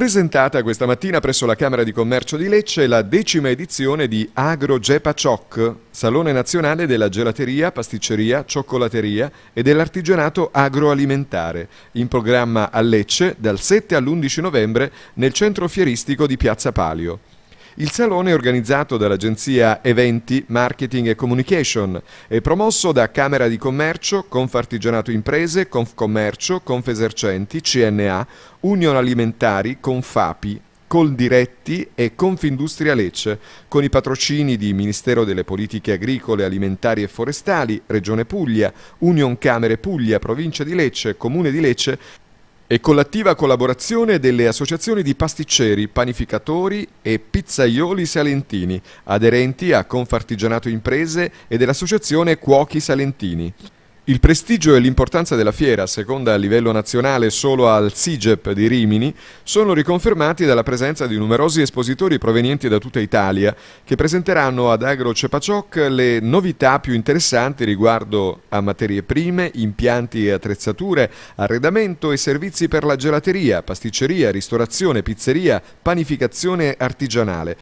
Presentata questa mattina presso la Camera di Commercio di Lecce la decima edizione di Agro Gepa Cioc, Salone Nazionale della Gelateria, Pasticceria, Cioccolateria e dell'Artigianato Agroalimentare, in programma a Lecce dal 7 all'11 novembre nel centro fieristico di Piazza Palio. Il salone è organizzato dall'agenzia Eventi, Marketing e Communication e promosso da Camera di Commercio, Confartigianato Imprese, Confcommercio, Confesercenti, CNA, Union Alimentari, Confapi, Coldiretti e Confindustria Lecce, con i patrocini di Ministero delle Politiche Agricole, Alimentari e Forestali, Regione Puglia, Union Camere Puglia, Provincia di Lecce, Comune di Lecce e con l'attiva collaborazione delle associazioni di pasticceri, panificatori e pizzaioli salentini, aderenti a Confartigianato Imprese e dell'associazione Cuochi Salentini. Il prestigio e l'importanza della fiera, seconda a livello nazionale solo al SIGEP di Rimini, sono riconfermati dalla presenza di numerosi espositori provenienti da tutta Italia, che presenteranno ad Agro Cepacioc le novità più interessanti riguardo a materie prime, impianti e attrezzature, arredamento e servizi per la gelateria, pasticceria, ristorazione, pizzeria, panificazione artigianale,